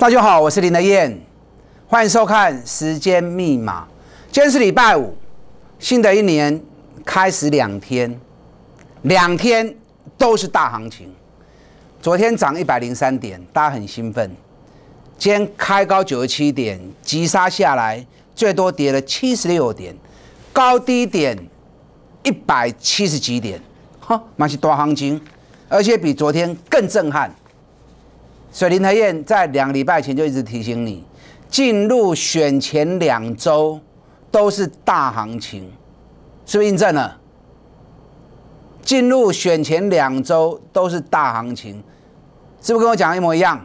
大家好，我是林德燕，欢迎收看《时间密码》。今天是礼拜五，新的一年开始两天，两天都是大行情。昨天涨一百零三点，大家很兴奋。今天开高九十七点，急杀下来，最多跌了七十六点，高低点一百七十几点，哈，那是大行情，而且比昨天更震撼。所以林台燕在两礼拜前就一直提醒你，进入选前两周都是大行情，是不是印证了？进入选前两周都是大行情，是不是跟我讲一模一样？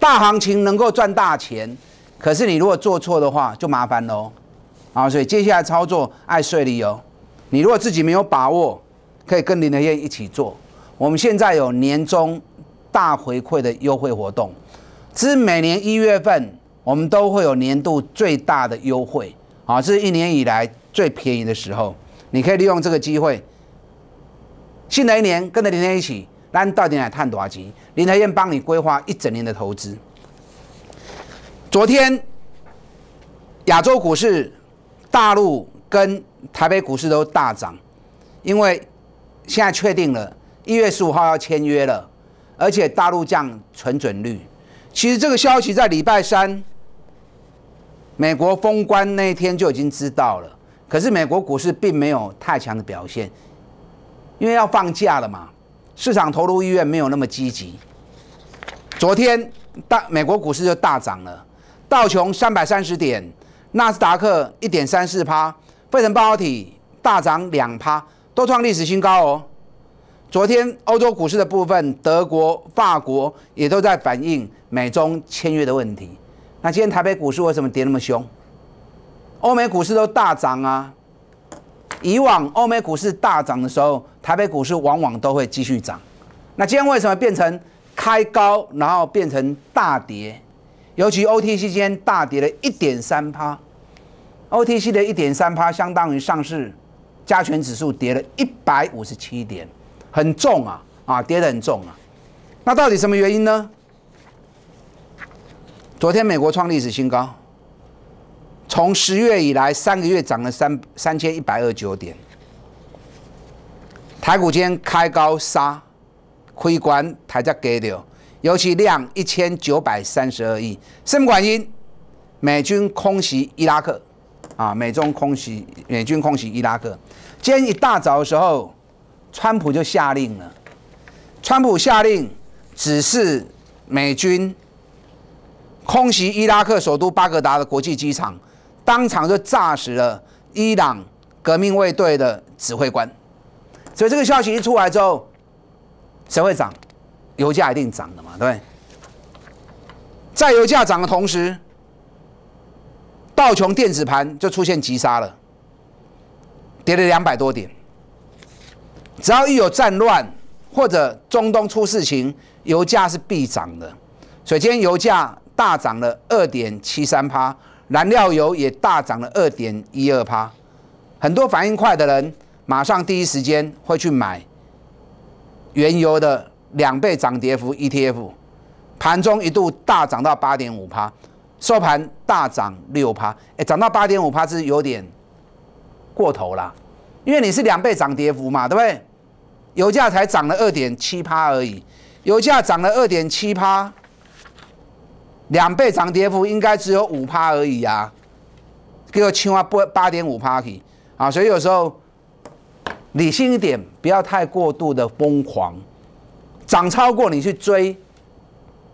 大行情能够赚大钱，可是你如果做错的话就麻烦喽。好，所以接下来操作爱睡理由，你如果自己没有把握，可以跟林和燕一起做。我们现在有年终。大回馈的优惠活动，这是每年一月份，我们都会有年度最大的优惠，啊，是一年以来最便宜的时候，你可以利用这个机会，新的一年跟着林泰一起，来到底来探多少集？林泰燕帮你规划一整年的投资。昨天亚洲股市，大陆跟台北股市都大涨，因为现在确定了，一月十五号要签约了。而且大陆降存准率，其实这个消息在礼拜三，美国封关那一天就已经知道了。可是美国股市并没有太强的表现，因为要放假了嘛，市场投入意愿没有那么积极。昨天大美国股市就大涨了，道琼三百三十点，纳斯达克一点三四趴，费城半导体大涨两趴，都创历史新高哦。昨天欧洲股市的部分，德国、法国也都在反映美中签约的问题。那今天台北股市为什么跌那么凶？欧美股市都大涨啊。以往欧美股市大涨的时候，台北股市往往都会继续涨。那今天为什么变成开高，然后变成大跌？尤其 OTC 今天大跌了一点三趴，OTC 的一点三趴相当于上市加权指数跌了一百五十七点。很重啊啊，跌得很重啊！那到底什么原因呢？昨天美国创历史新高，从十月以来三个月涨了三三千一百二十九点。台股今天开高杀，亏关台价给掉，尤其量一千九百三十二亿，什么管因？美军空袭伊拉克啊！美中空袭美军空袭伊拉克，今天一大早的时候。川普就下令了，川普下令指示美军空袭伊拉克首都巴格达的国际机场，当场就炸死了伊朗革命卫队的指挥官。所以这个消息一出来之后，谁会涨？油价一定涨的嘛，对不对？在油价涨的同时，道琼电子盘就出现急杀，了跌了两百多点。只要一有战乱或者中东出事情，油价是必涨的。所以今天油价大涨了二点七三帕，燃料油也大涨了二点一二帕。很多反应快的人，马上第一时间会去买原油的两倍涨跌幅 ETF，盘中一度大涨到八点五帕，收盘大涨六帕。哎，涨到八点五帕是有点过头了。因为你是两倍涨跌幅嘛，对不对？油价才涨了二点七趴而已，油价涨了二点七趴，两倍涨跌幅应该只有五趴而已呀，给我青蛙不八点五趴去啊！所以有时候理性一点，不要太过度的疯狂，涨超过你去追，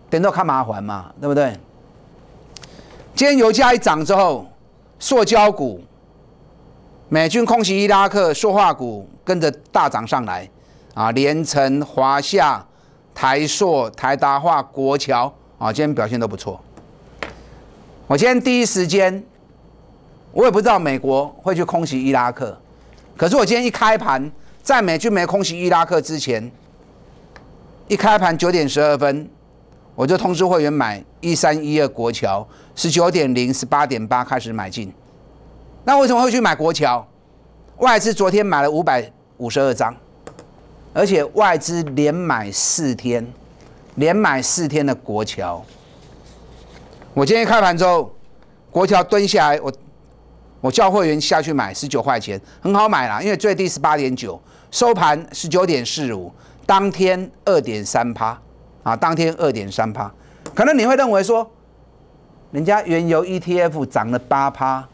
等到看麻烦嘛，对不对？今天油价一涨之后，塑胶股。美军空袭伊拉克，塑化股跟着大涨上来，啊，连城、华夏、台硕、台达化、国桥，啊，今天表现都不错。我今天第一时间，我也不知道美国会去空袭伊拉克，可是我今天一开盘，在美军没空袭伊拉克之前，一开盘九点十二分，我就通知会员买一三一二国桥，十九点零十八点八开始买进。那为什么会去买国桥？外资昨天买了五百五十二张，而且外资连买四天，连买四天的国桥。我今天开盘之后，国桥蹲下来，我我叫会员下去买十九块钱，很好买啦，因为最低十八点九，收盘十九点四五，当天二点三趴啊，当天二点三趴。可能你会认为说，人家原油 ETF 涨了八趴。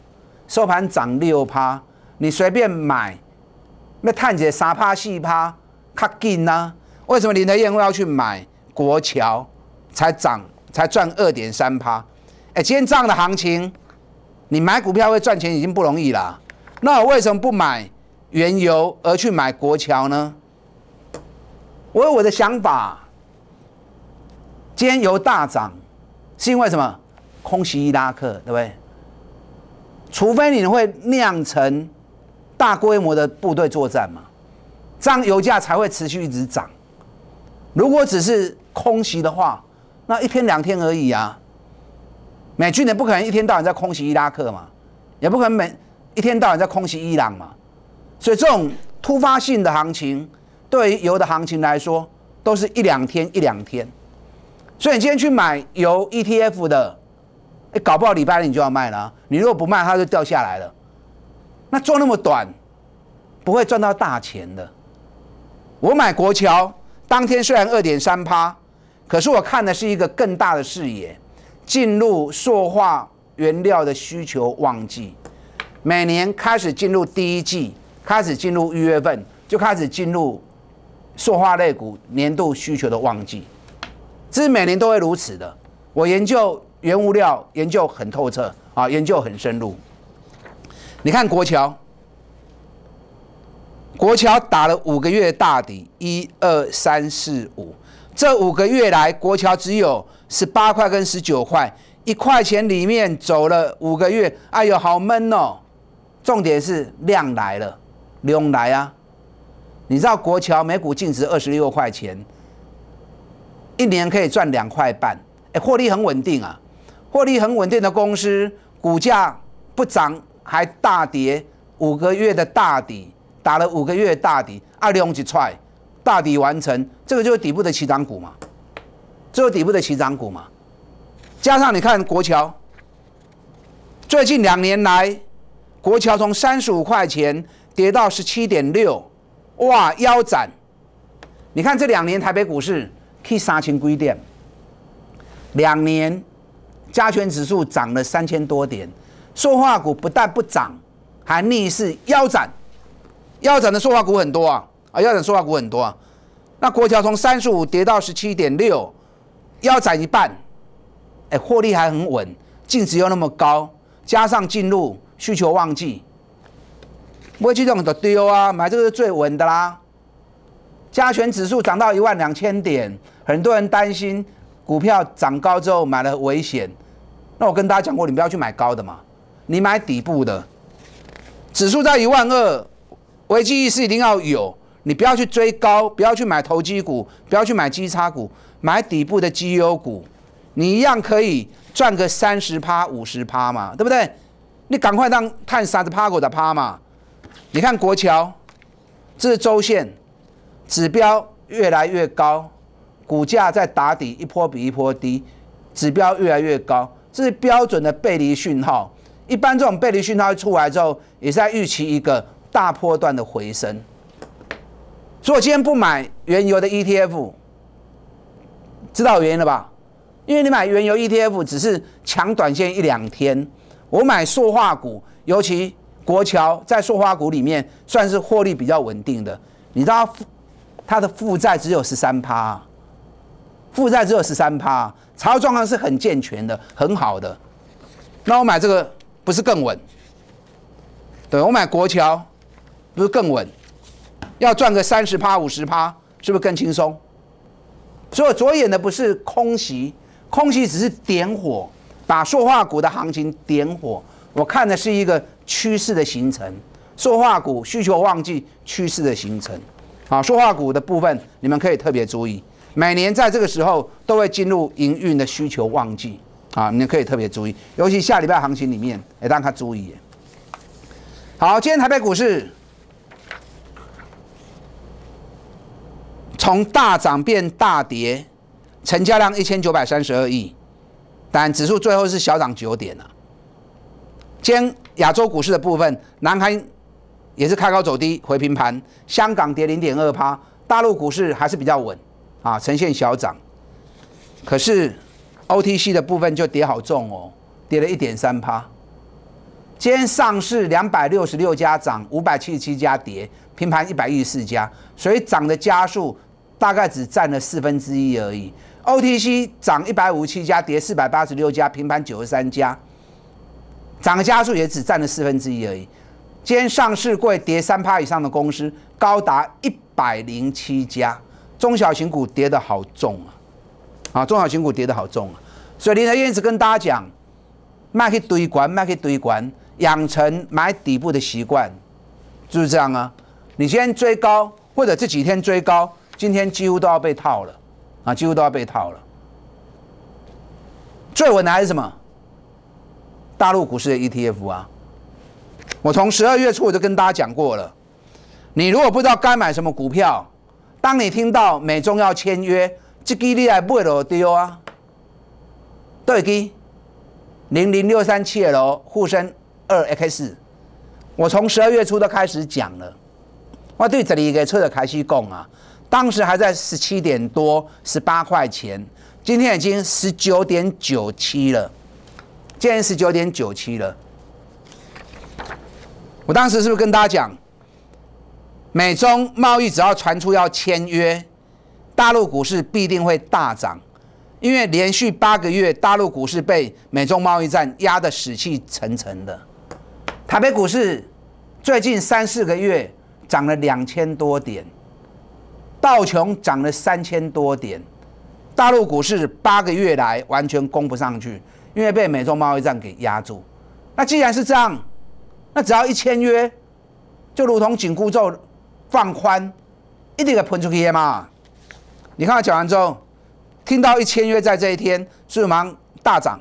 收盘涨六趴，你随便买，那探姐三趴四趴，卡紧呢？为什么林德燕会要去买国桥，才涨才赚二点三趴？哎，今天这样的行情，你买股票会赚钱已经不容易了，那我为什么不买原油而去买国桥呢？我有我的想法。今天油大涨，是因为什么？空袭伊拉克，对不对？除非你会酿成大规模的部队作战嘛，这样油价才会持续一直涨。如果只是空袭的话，那一天两天而已啊。美军也不可能一天到晚在空袭伊拉克嘛，也不可能每一天到晚在空袭伊朗嘛。所以这种突发性的行情，对于油的行情来说，都是一两天一两天。所以你今天去买油 ETF 的。搞不好礼拜二你就要卖了。你如果不卖，它就掉下来了。那做那么短，不会赚到大钱的。我买国桥当天虽然二点三趴，可是我看的是一个更大的视野。进入塑化原料的需求旺季，每年开始进入第一季，开始进入一月份，就开始进入塑化类股年度需求的旺季。这是每年都会如此的。我研究。原物料研究很透彻啊，研究很深入。你看国桥，国桥打了五个月大底，一二三四五，这五个月来国桥只有十八块跟十九块，一块钱里面走了五个月，哎呦好闷哦。重点是量来了，量来啊！你知道国桥每股净值二十六块钱，一年可以赚两块半，哎，获利很稳定啊。获利很稳定的公司，股价不涨还大跌，五个月的大底打了五个月大底，啊，里一几踹，大底完成，这个就是底部的起涨股嘛，这个底部的起涨股嘛，加上你看国桥，最近两年来，国桥从三十五块钱跌到十七点六，哇腰斩，你看这两年台北股市去杀千归点，两年。加权指数涨了三千多点，塑化股不但不涨，还逆势腰斩，腰斩的塑化股很多啊，啊，腰斩塑化股很多啊。那国调从三十五跌到十七点六，腰斩一半，哎，获利还很稳，净值又那么高，加上进入需求旺季，不会这种的丢啊，买这个是最稳的啦。加权指数涨到一万两千点，很多人担心股票涨高之后买了危险。那我跟大家讲过，你不要去买高的嘛，你买底部的，指数在一万二，危机意识一定要有，你不要去追高，不要去买投机股，不要去买基差股，买底部的绩优股，你一样可以赚个三十趴、五十趴嘛，对不对？你赶快让看啥子趴过的趴嘛，你看国桥，这是周线，指标越来越高，股价在打底，一波比一波低，指标越来越高。这是标准的背离讯号，一般这种背离讯号出来之后，也是在预期一个大波段的回升。所以我今天不买原油的 ETF，知道原因了吧？因为你买原油 ETF 只是抢短线一两天，我买塑化股，尤其国桥在塑化股里面算是获利比较稳定的。你知道它的负债只有十三趴。负债只有十三趴，财务状况是很健全的，很好的。那我买这个不是更稳？对我买国桥，不是更稳？要赚个三十趴、五十趴，是不是更轻松？所以，我着眼的不是空袭，空袭只是点火，把塑化股的行情点火。我看的是一个趋势的形成，塑化股需求旺季趋势的形成。好，塑化股的部分，你们可以特别注意。每年在这个时候都会进入营运的需求旺季啊，你可以特别注意，尤其下礼拜行情里面，哎，让他注意。好，今天台北股市从大涨变大跌，成交量一千九百三十二亿，但指数最后是小涨九点啊。今天亚洲股市的部分，南韩也是开高走低，回平盘；香港跌零点二趴，大陆股市还是比较稳。啊，呈现小涨，可是 OTC 的部分就跌好重哦，跌了一点三趴。今天上市两百六十六家涨，五百七十七家跌，平盘一百一十四家，所以涨的家数大概只占了四分之一而已。OTC 涨一百五十七家，跌四百八十六家，平盘九十三家，涨的家数也只占了四分之一而已。今天上市柜跌三趴以上的公司高达一百零七家。中小型股跌得好重啊，啊，中小型股跌得好重啊，所以林德燕一直跟大家讲，卖去堆管，卖去堆管，养成买底部的习惯，就是这样啊。你今天追高，或者这几天追高，今天几乎都要被套了啊，几乎都要被套了。最稳的还是什么？大陆股市的 ETF 啊。我从十二月初我就跟大家讲过了，你如果不知道该买什么股票。当你听到美中要签约，这支你来买落掉啊？对，支零零六三七的喽，沪深二 X，我从十二月初都开始讲了，我对这里给出的开始讲啊，当时还在十七点多十八块钱，今天已经十九点九七了，今天十九点九七了，我当时是不是跟大家讲？美中贸易只要传出要签约，大陆股市必定会大涨，因为连续八个月大陆股市被美中贸易战压得死气沉沉的。台北股市最近三四个月涨了两千多点，道琼涨了三千多点，大陆股市八个月来完全攻不上去，因为被美中贸易战给压住。那既然是这样，那只要一签约，就如同紧箍咒。放宽，一定给喷出去嘛！你看我讲完之后，听到一签约在这一天，是不是上大涨？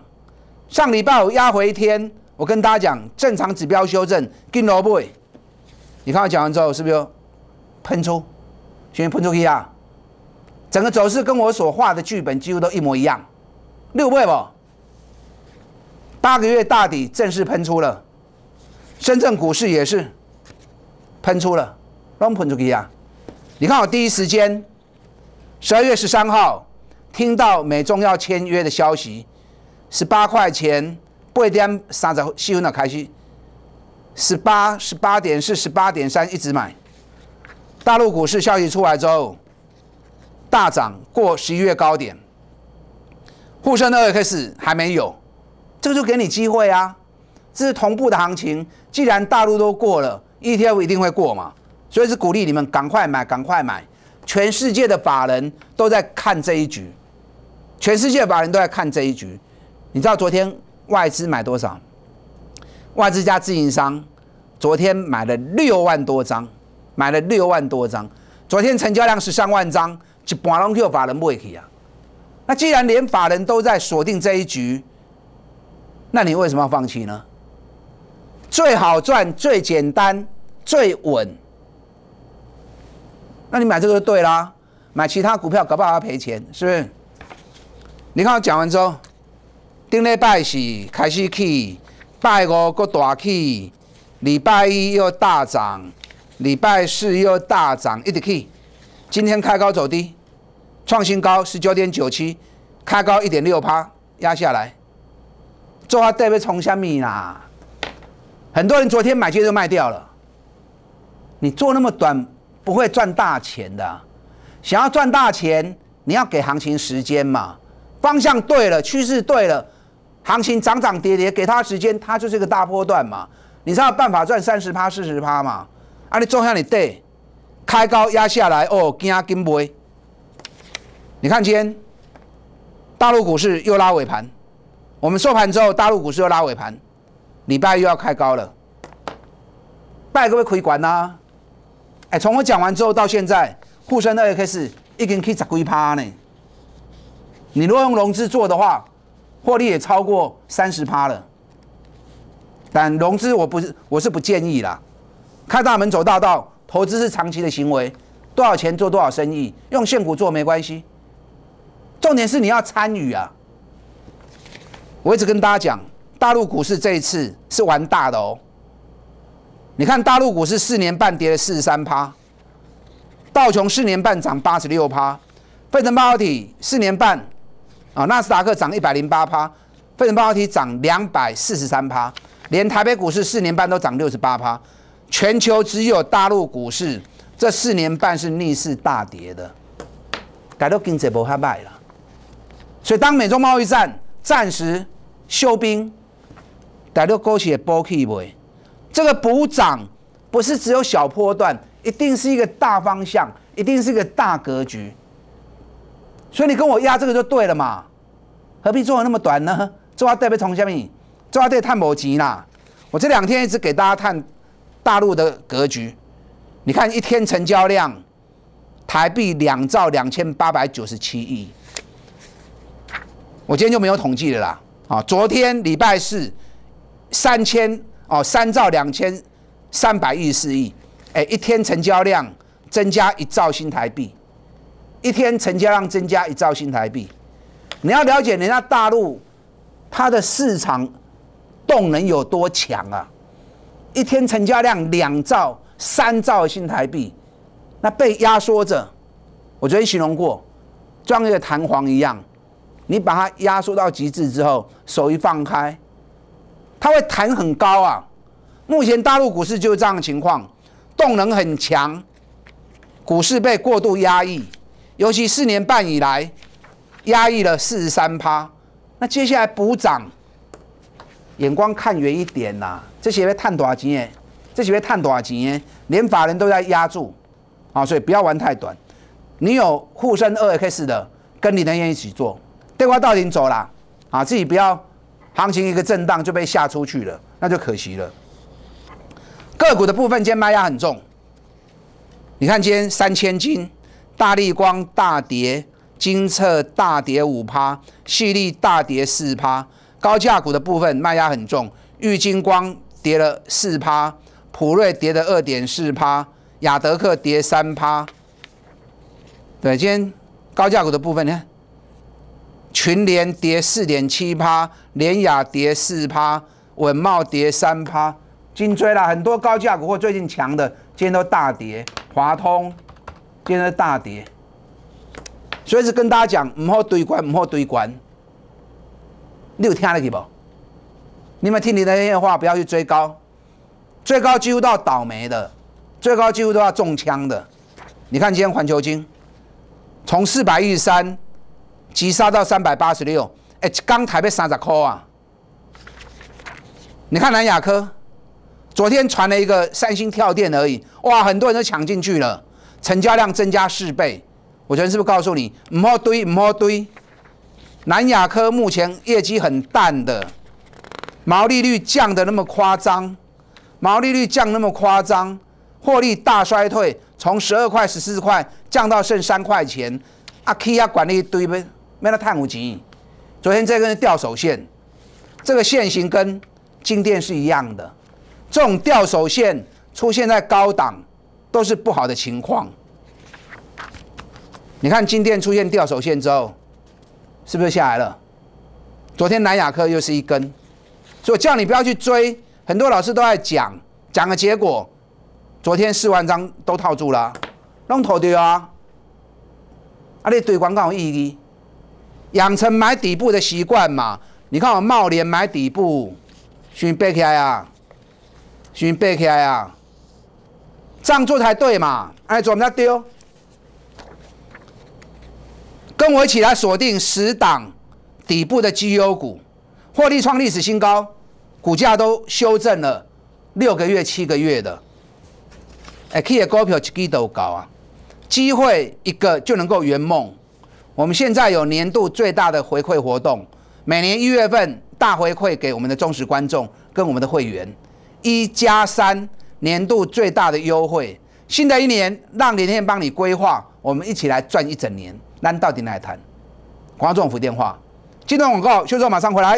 上礼拜五压回一天，我跟大家讲正常指标修正，金牛 b 你看我讲完之后，是不是喷出？先喷出去啊，整个走势跟我所画的剧本几乎都一模一样。六倍不？八个月大底正式喷出了，深圳股市也是喷出了。l 喷 n g p u 你看我第一时间，十二月十三号听到美中要签约的消息，十八块钱，不一天三十七分的开去，十八十八点四十八点三一直买，大陆股市消息出来之后大涨过十一月高点，沪深二 X 还没有，这个就给你机会啊，这是同步的行情，既然大陆都过了 ETF 一定会过嘛。所以是鼓励你们赶快买，赶快买！全世界的法人都在看这一局，全世界法人都在看这一局。你知道昨天外资买多少？外资加自营商昨天买了六万多张，买了六万多张。昨天成交量十三万张，就半 l o n 法人买起啊！那既然连法人都在锁定这一局，那你为什么要放弃呢？最好赚、最简单、最稳。那你买这个就对啦，买其他股票搞不好要赔钱，是不是？你看我讲完之后，定礼拜起，开始起，拜五个大起，礼拜一又大涨，礼拜四又大涨，一直起。今天开高走低，创新高十九点九七，开高一点六趴压下来，做它代表冲虾米啦？很多人昨天买，今就卖掉了。你做那么短？不会赚大钱的，想要赚大钱，你要给行情时间嘛？方向对了，趋势对了，行情涨涨跌跌，给它时间，它就是一个大波段嘛。你才有办法赚三十趴、四十趴嘛。啊，你纵向你对，开高压下来哦，跟啊跟不？你看今天大陆股市又拉尾盘，我们收盘之后大陆股市又拉尾盘，礼拜又要开高了，拜各位以管呐。哎，从我讲完之后到现在，沪深二 X 已经可以涨几趴呢？你如果用融资做的话，获利也超过三十趴了。但融资我不是我是不建议啦，开大门走大道，投资是长期的行为，多少钱做多少生意，用现股做没关系。重点是你要参与啊！我一直跟大家讲，大陆股市这一次是玩大的哦。你看大陆股市四年半跌了四十三趴，道琼四年半涨八十六趴，费城半导体四年半啊，纳斯达克涨一百零八趴，费城半导体涨两百四十三趴，连台北股市四年半都涨六十八趴，全球只有大陆股市这四年半是逆势大跌的，大陆经济不好卖了，所以当美中贸易战暂时休兵，大陆过去补气未。这个补涨不是只有小波段，一定是一个大方向，一定是一个大格局。所以你跟我压这个就对了嘛，何必做的那么短呢？做阿对不从下面，做阿对碳某级啦。我这两天一直给大家看大陆的格局，你看一天成交量，台币两兆两千八百九十七亿。我今天就没有统计了啦。啊，昨天礼拜四三千。哦，三兆两千三百一十四亿，哎，一天成交量增加一兆新台币，一天成交量增加一兆新台币。你要了解人家大陆它的市场动能有多强啊！一天成交量两兆、三兆新台币，那被压缩着，我昨天形容过，装一个弹簧一样，你把它压缩到极致之后，手一放开。它会弹很高啊！目前大陆股市就是这样情况，动能很强，股市被过度压抑，尤其四年半以来压抑了四十三趴。那接下来补涨，眼光看远一点呐！这些位探多少钱？这些位探多少钱？连法人都在压住啊！所以不要玩太短。你有沪深二 X 的，跟李能彦一起做，电话到顶走了啊！自己不要。行情一个震荡就被吓出去了，那就可惜了。个股的部分今天卖压很重，你看今天三千金、大立光大跌、金策大跌五趴、细力大跌四趴。高价股的部分卖压很重，玉金光跌了四趴，普瑞跌了二点四趴，雅德克跌三趴。对，今天高价股的部分，你看。群联跌四点七趴，联雅跌四趴，稳茂跌三趴，金追啦，很多高价股或最近强的，今天都大跌。华通今天都大跌，所以是跟大家讲，唔好堆关，唔好堆关。你有听得起不？你们听你那些话，不要去追高，追高几乎都要倒霉的，追高几乎都要中枪的。你看今天环球金，从四百一十三。急杀到三百八十六，哎，刚台被三十块啊！你看南亚科，昨天传了一个三星跳电而已，哇，很多人都抢进去了，成交量增加四倍。我昨天是不是告诉你，唔好堆，唔好堆？南亚科目前业绩很淡的，毛利率降的那么夸张，毛利率降那么夸张，获利大衰退，从十二块、十四块降到剩三块钱，阿 k e 要管理一堆咩？没有太五级，昨天这根是吊手线，这个线型跟金电是一样的。这种吊手线出现在高档，都是不好的情况。你看金电出现吊手线之后，是不是下来了？昨天南亚科又是一根，所以叫你不要去追。很多老师都在讲，讲的结果，昨天四万张都套住了，弄套掉啊！啊，你对广告有意义？养成买底部的习惯嘛？你看我茂联买底部，先背起来啊，先背起来啊，这样做才对嘛！哎，怎么们丢，跟我一起来锁定十档底部的绩优股，获利创历史新高，股价都修正了六个月、七个月的。哎，企业股票一几都高啊？机会一个就能够圆梦。我们现在有年度最大的回馈活动，每年一月份大回馈给我们的忠实观众跟我们的会员，一加三年度最大的优惠。新的一年让连连帮你规划，我们一起来赚一整年。那到底哪一谈？广告政府电话。这段广告秀秀马上回来。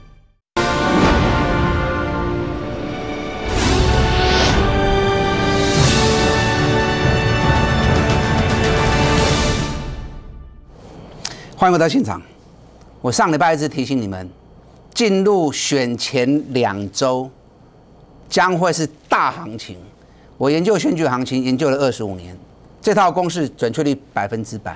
欢迎回到现场。我上礼拜一直提醒你们，进入选前两周将会是大行情。我研究选举行情研究了二十五年，这套公式准确率百分之百。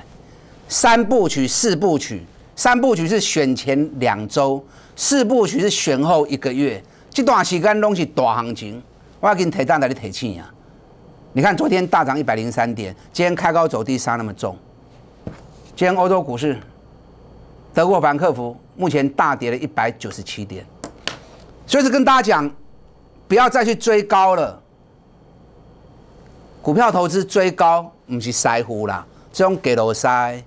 三部曲、四部曲，三部曲是选前两周，四部曲是选后一个月，这段时间拢是大行情。我要跟你提单来你提醒啊！你看昨天大涨一百零三点，今天开高走低杀那么重，今天欧洲股市。德国凡克福目前大跌了一百九十七点，就是跟大家讲，不要再去追高了。股票投资追高不是塞呼啦，这用给罗塞。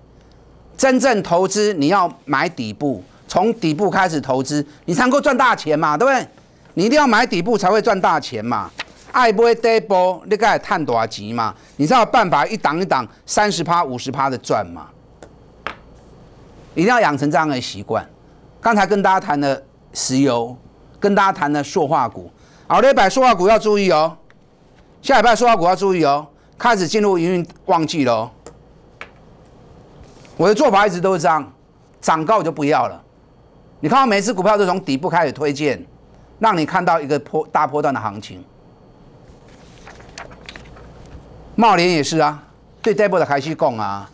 真正投资你要买底部，从底部开始投资，你才能够赚大钱嘛，对不对？你一定要买底部才会赚大钱嘛。爱会跌波，你该探多钱嘛？你知道办法一档一档三十趴五十趴的赚嘛？一定要养成这样的习惯。刚才跟大家谈了石油，跟大家谈了塑化股。好，这拜塑化股要注意哦。下礼拜塑化股要注意哦，开始进入营运旺季喽。我的做法一直都是这样，涨高我就不要了。你看我每次股票都从底部开始推荐，让你看到一个破大波段的行情。茂联也是啊，对，b 波的海西供啊，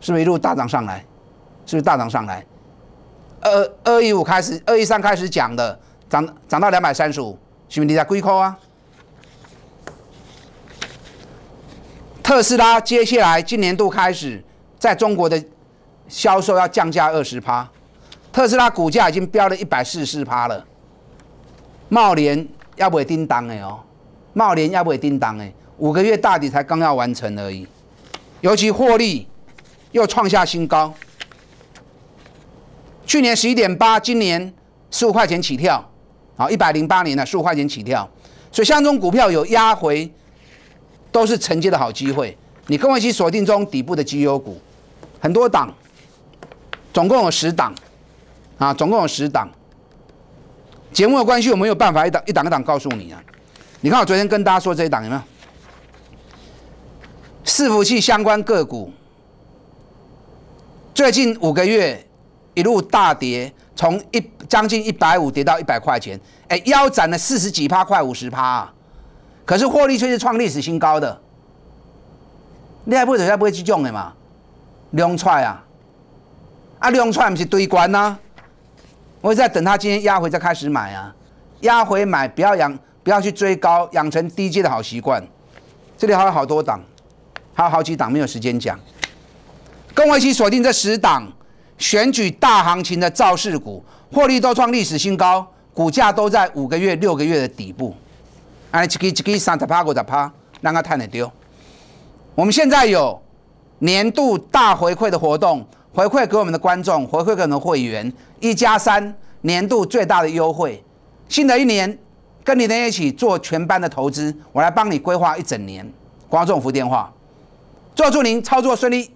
是不是一路大涨上来？是不是大涨上来？二二一五开始，二一三开始讲的，涨涨到两百三十五，是不是你在龟扣啊？特斯拉接下来今年度开始，在中国的销售要降价二十趴，特斯拉股价已经飙了一百四十四趴了。茂联要不会叮当的哦，茂联要不会叮当的，五个月大底才刚要完成而已，尤其获利又创下新高。去年十一点八，今年十五块钱起跳，好，一百零八年的十五块钱起跳，所以像这种股票有压回，都是承接的好机会。你跟我一起锁定中底部的绩优股，很多档，总共有十档，啊，总共有十档。节目的关系我没有办法一档一档一档告诉你啊。你看我昨天跟大家说这一档有没有？伺服器相关个股，最近五个月。一路大跌，从一将近一百五跌到一百块钱，哎，腰斩了四十几趴，快五十趴啊！可是获利却是创历史新高的。你还不不会去涨的嘛？量出来啊！啊，量出来不是堆关呐！我在等他今天压回再开始买啊，压回买不要养，不要去追高，养成低阶的好习惯。这里还有好多档，还有好几档没有时间讲，跟我一起锁定这十档。选举大行情的造势股，获利都创历史新高，股价都在五个月、六个月的底部。让我们现在有年度大回馈的活动，回馈给我们的观众，回馈给我们的会员，一加三年度最大的优惠。新的一年，跟你在一起做全班的投资，我来帮你规划一整年。观众服电话，祝祝您操作顺利。